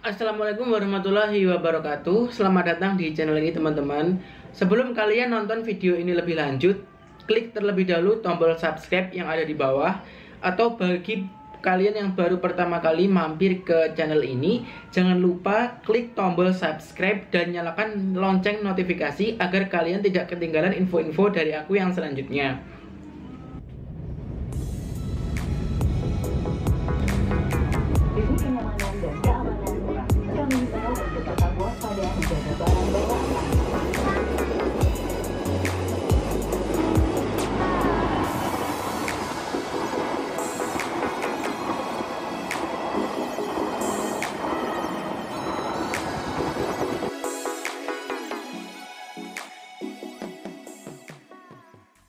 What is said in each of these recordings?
Assalamualaikum warahmatullahi wabarakatuh Selamat datang di channel ini teman-teman Sebelum kalian nonton video ini lebih lanjut Klik terlebih dahulu tombol subscribe yang ada di bawah Atau bagi kalian yang baru pertama kali mampir ke channel ini Jangan lupa klik tombol subscribe dan nyalakan lonceng notifikasi Agar kalian tidak ketinggalan info-info dari aku yang selanjutnya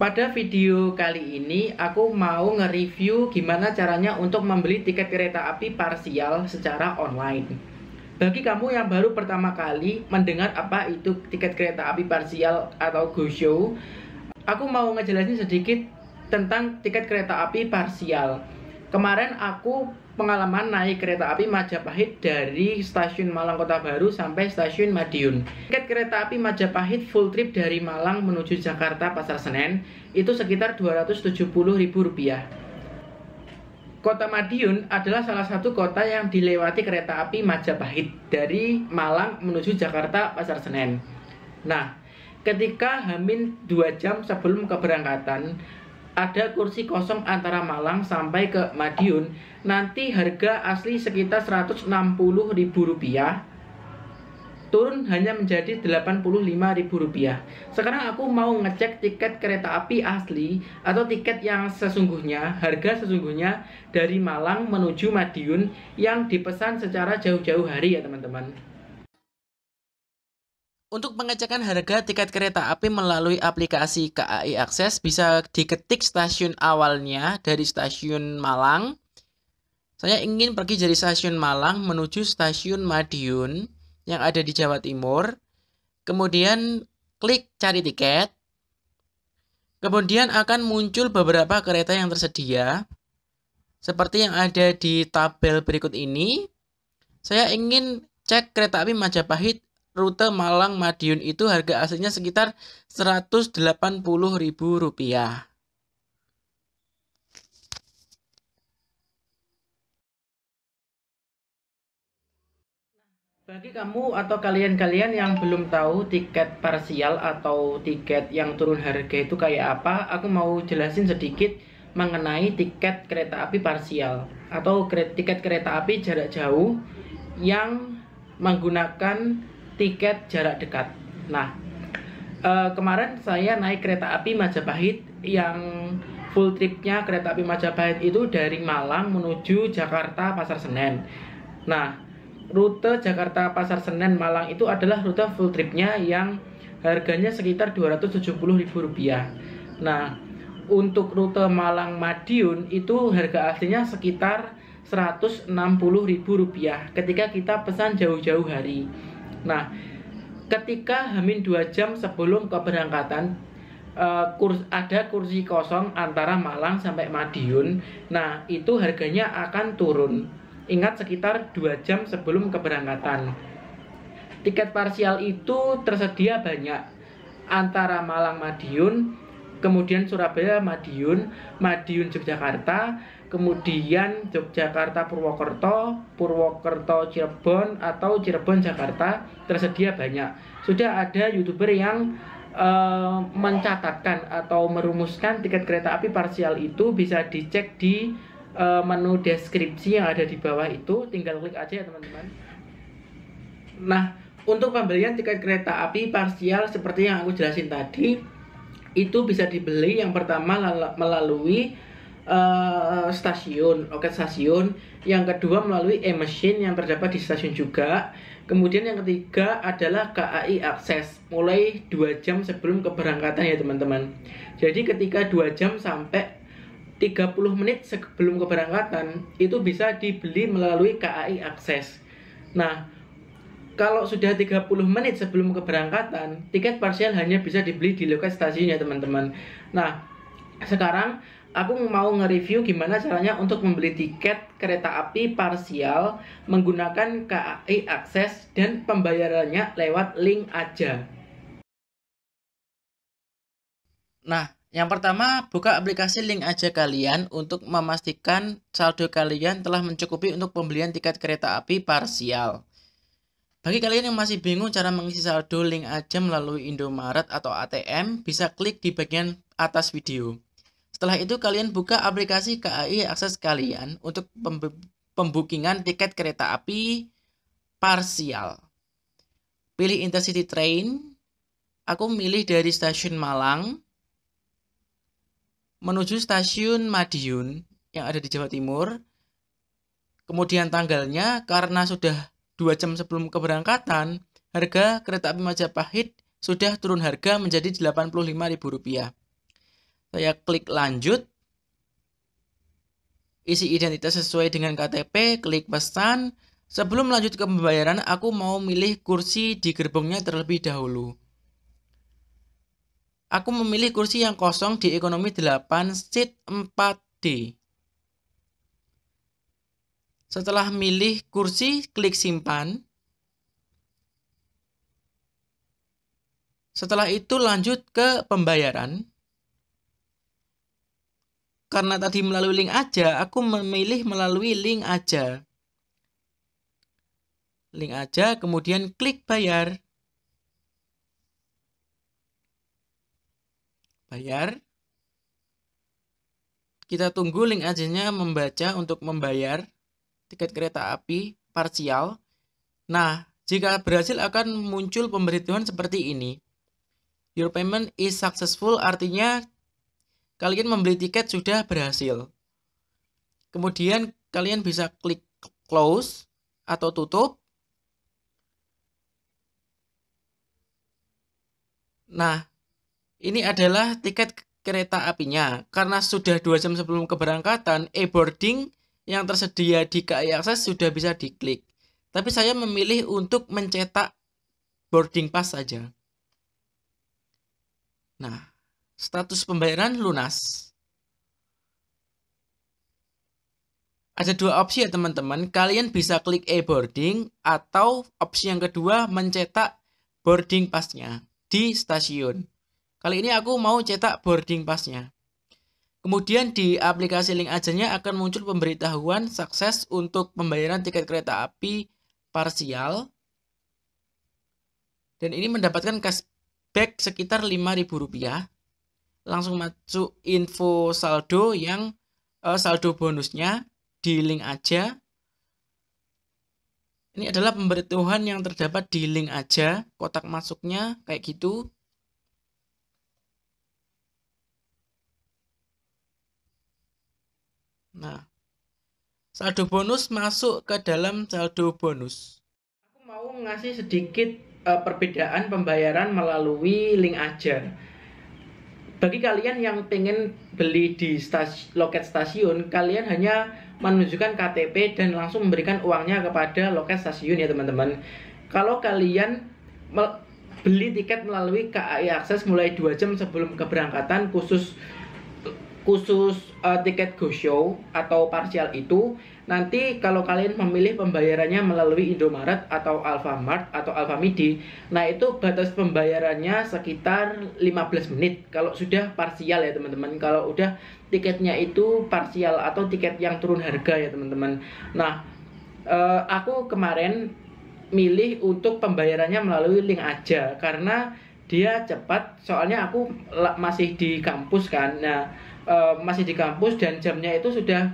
Pada video kali ini aku mau nge-review gimana caranya untuk membeli tiket kereta api parsial secara online. Bagi kamu yang baru pertama kali mendengar apa itu tiket kereta api parsial atau go show, aku mau ngejelasin sedikit tentang tiket kereta api parsial kemarin aku pengalaman naik kereta api Majapahit dari stasiun Malang Kota Baru sampai stasiun Madiun. Tiket kereta api Majapahit full trip dari Malang menuju Jakarta Pasar Senen itu sekitar Rp270.000. Kota Madiun adalah salah satu kota yang dilewati kereta api Majapahit dari Malang menuju Jakarta Pasar Senen. Nah, ketika Hamin 2 jam sebelum keberangkatan, ada kursi kosong antara Malang sampai ke Madiun nanti harga asli sekitar 160.000 rupiah turun hanya menjadi 85.000 rupiah sekarang aku mau ngecek tiket kereta api asli atau tiket yang sesungguhnya harga sesungguhnya dari Malang menuju Madiun yang dipesan secara jauh-jauh hari ya teman-teman untuk pengecekan harga tiket kereta api melalui aplikasi KAI Akses bisa diketik stasiun awalnya dari stasiun Malang. Saya ingin pergi dari stasiun Malang menuju stasiun Madiun yang ada di Jawa Timur. Kemudian klik cari tiket. Kemudian akan muncul beberapa kereta yang tersedia. Seperti yang ada di tabel berikut ini. Saya ingin cek kereta api Majapahit rute Malang Madiun itu harga aslinya sekitar Rp180.000. Bagi kamu atau kalian-kalian yang belum tahu tiket parsial atau tiket yang turun harga itu kayak apa, aku mau jelasin sedikit mengenai tiket kereta api parsial atau tiket kereta api jarak jauh yang menggunakan tiket jarak dekat. Nah, uh, kemarin saya naik kereta api Majapahit yang full tripnya kereta api Majapahit itu dari Malang menuju Jakarta Pasar Senen. Nah, rute Jakarta Pasar Senen Malang itu adalah rute full tripnya yang harganya sekitar Rp270.000. Nah, untuk rute Malang Madiun itu harga aslinya sekitar rp rupiah ketika kita pesan jauh-jauh hari. Nah, ketika hamin 2 jam sebelum keberangkatan uh, kurs, ada kursi kosong antara Malang sampai Madiun. Nah, itu harganya akan turun. Ingat sekitar 2 jam sebelum keberangkatan. Tiket parsial itu tersedia banyak antara Malang Madiun kemudian Surabaya, Madiun, Madiun Yogyakarta, kemudian Yogyakarta Purwokerto, Purwokerto Cirebon atau Cirebon Jakarta tersedia banyak. Sudah ada youtuber yang uh, mencatatkan atau merumuskan tiket kereta api parsial itu bisa dicek di uh, menu deskripsi yang ada di bawah itu, tinggal klik aja ya teman-teman. Nah, untuk pembelian tiket kereta api parsial seperti yang aku jelasin tadi, itu bisa dibeli yang pertama melalui uh, stasiun, oke stasiun, yang kedua melalui e-machine yang terdapat di stasiun juga. Kemudian yang ketiga adalah KAI akses mulai 2 jam sebelum keberangkatan ya teman-teman. Jadi ketika 2 jam sampai 30 menit sebelum keberangkatan itu bisa dibeli melalui KAI akses. Nah, kalau sudah 30 menit sebelum keberangkatan, tiket parsial hanya bisa dibeli di loket stasiunnya, teman-teman. Nah, sekarang aku mau nge-review gimana caranya untuk membeli tiket kereta api parsial menggunakan KAI Akses dan pembayarannya lewat link aja. Nah, yang pertama, buka aplikasi link aja kalian untuk memastikan saldo kalian telah mencukupi untuk pembelian tiket kereta api parsial. Bagi kalian yang masih bingung cara mengisi saldo link aja melalui Indomaret atau ATM, bisa klik di bagian atas video. Setelah itu kalian buka aplikasi KAI Akses kalian untuk pembukingan tiket kereta api parsial. Pilih Intercity Train. Aku milih dari stasiun Malang menuju stasiun Madiun yang ada di Jawa Timur. Kemudian tanggalnya karena sudah dua jam sebelum keberangkatan, harga kereta api Majapahit sudah turun harga menjadi Rp85.000. Saya klik lanjut. Isi identitas sesuai dengan KTP, klik pesan. Sebelum lanjut ke pembayaran, aku mau milih kursi di gerbongnya terlebih dahulu. Aku memilih kursi yang kosong di ekonomi 8 seat 4D. Setelah milih kursi, klik simpan. Setelah itu lanjut ke pembayaran. Karena tadi melalui link aja, aku memilih melalui link aja. Link aja, kemudian klik bayar. Bayar. Kita tunggu link ajanya membaca untuk membayar tiket kereta api parsial. Nah, jika berhasil akan muncul pemberitahuan seperti ini. Your payment is successful artinya kalian membeli tiket sudah berhasil. Kemudian kalian bisa klik close atau tutup. Nah, ini adalah tiket kereta apinya. Karena sudah 2 jam sebelum keberangkatan, e-boarding yang tersedia di KAI Akses sudah bisa diklik. Tapi saya memilih untuk mencetak boarding pass saja. Nah, status pembayaran lunas. Ada dua opsi ya teman-teman. Kalian bisa klik e-boarding atau opsi yang kedua mencetak boarding passnya di stasiun. Kali ini aku mau cetak boarding passnya. Kemudian di aplikasi link nya akan muncul pemberitahuan sukses untuk pembayaran tiket kereta api parsial. Dan ini mendapatkan cashback sekitar Rp5.000. Langsung masuk info saldo yang eh, saldo bonusnya di link aja. Ini adalah pemberitahuan yang terdapat di link aja, kotak masuknya kayak gitu. Nah, saldo bonus masuk ke dalam saldo bonus. Aku mau ngasih sedikit uh, perbedaan pembayaran melalui link aja. Bagi kalian yang pengen beli di stas loket stasiun, kalian hanya menunjukkan KTP dan langsung memberikan uangnya kepada loket stasiun ya teman-teman. Kalau kalian beli tiket melalui KAI Akses mulai 2 jam sebelum keberangkatan khusus khusus uh, tiket go show atau parsial itu nanti kalau kalian memilih pembayarannya melalui Indomaret atau Alfamart atau Alfamidi nah itu batas pembayarannya sekitar 15 menit kalau sudah parsial ya teman-teman kalau udah tiketnya itu parsial atau tiket yang turun harga ya teman-teman nah uh, aku kemarin milih untuk pembayarannya melalui link aja karena dia cepat soalnya aku masih di kampus kan nah uh, masih di kampus dan jamnya itu sudah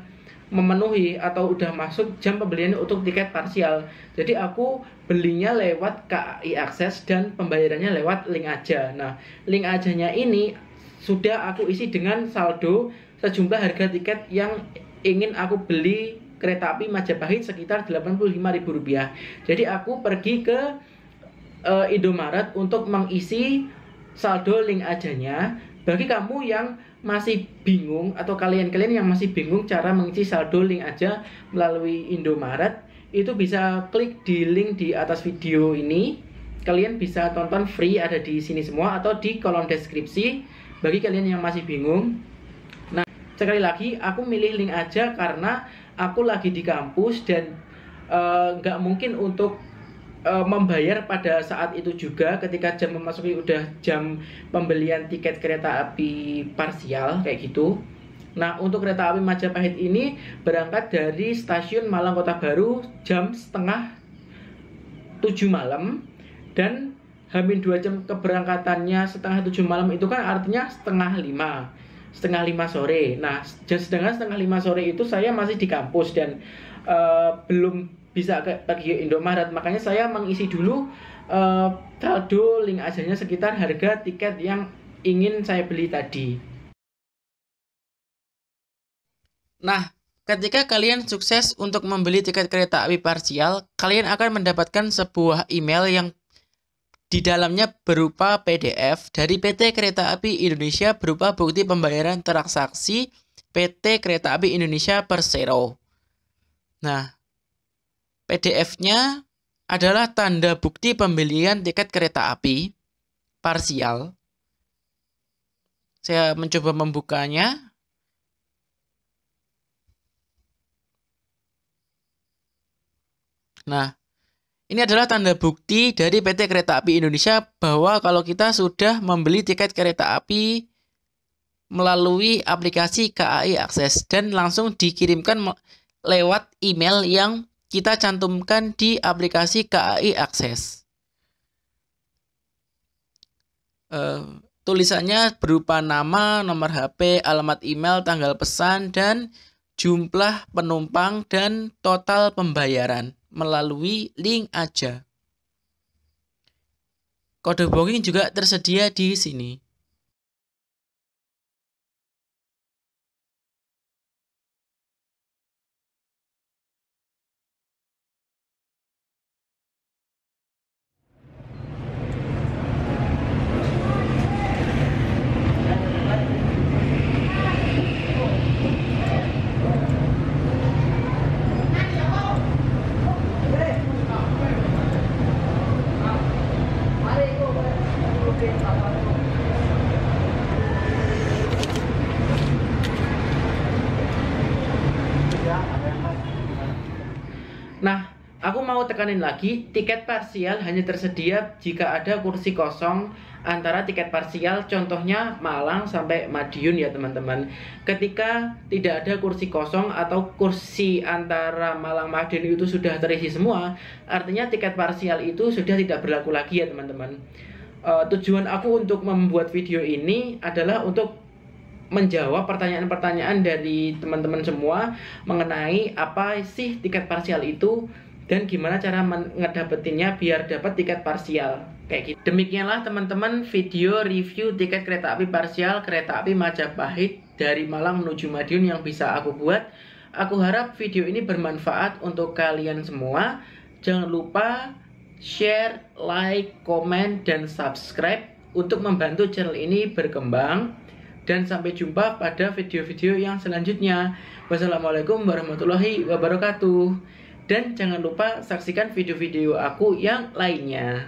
memenuhi atau udah masuk jam pembelian untuk tiket parsial. Jadi aku belinya lewat KAI Akses dan pembayarannya lewat link aja. Nah, link ajanya ini sudah aku isi dengan saldo sejumlah harga tiket yang ingin aku beli kereta api Majapahit sekitar Rp85.000. Jadi aku pergi ke uh, Indomaret untuk mengisi saldo link ajanya bagi kamu yang masih bingung atau kalian-kalian yang masih bingung cara mengisi saldo link aja melalui Indomaret, itu bisa klik di link di atas video ini. Kalian bisa tonton free ada di sini semua atau di kolom deskripsi bagi kalian yang masih bingung. Nah, sekali lagi aku milih link aja karena aku lagi di kampus dan eh, nggak uh, mungkin untuk uh, membayar pada saat itu juga ketika jam memasuki udah jam pembelian tiket kereta api parsial kayak gitu. Nah, untuk kereta api Majapahit ini berangkat dari stasiun Malang Kota Baru jam setengah 7 malam dan hamil 2 jam keberangkatannya setengah 7 malam itu kan artinya setengah 5 setengah 5 sore. Nah, sedangkan setengah 5 sore itu saya masih di kampus dan uh, belum bisa ke, pergi Indomaret makanya saya mengisi dulu uh, eh, saldo link ajanya sekitar harga tiket yang ingin saya beli tadi nah ketika kalian sukses untuk membeli tiket kereta api parsial kalian akan mendapatkan sebuah email yang di dalamnya berupa PDF dari PT Kereta Api Indonesia berupa bukti pembayaran transaksi PT Kereta Api Indonesia Persero. Nah, PDF-nya adalah tanda bukti pembelian tiket kereta api parsial. Saya mencoba membukanya. Nah, ini adalah tanda bukti dari PT Kereta Api Indonesia bahwa kalau kita sudah membeli tiket kereta api melalui aplikasi KAI Akses dan langsung dikirimkan lewat email yang kita cantumkan di aplikasi KAI Akses. Uh, eh, tulisannya berupa nama, nomor HP, alamat email, tanggal pesan, dan jumlah penumpang dan total pembayaran melalui link aja. Kode booking juga tersedia di sini. tekanin lagi, tiket parsial hanya tersedia jika ada kursi kosong antara tiket parsial, contohnya Malang sampai Madiun ya teman-teman. Ketika tidak ada kursi kosong atau kursi antara Malang Madiun itu sudah terisi semua, artinya tiket parsial itu sudah tidak berlaku lagi ya teman-teman. Uh, tujuan aku untuk membuat video ini adalah untuk menjawab pertanyaan-pertanyaan dari teman-teman semua mengenai apa sih tiket parsial itu dan gimana cara ngedapetinnya biar dapat tiket parsial kayak gitu. Demikianlah teman-teman video review tiket kereta api parsial kereta api Majapahit dari Malang menuju Madiun yang bisa aku buat. Aku harap video ini bermanfaat untuk kalian semua. Jangan lupa share, like, komen, dan subscribe untuk membantu channel ini berkembang. Dan sampai jumpa pada video-video yang selanjutnya. Wassalamualaikum warahmatullahi wabarakatuh. Dan jangan lupa saksikan video-video aku yang lainnya.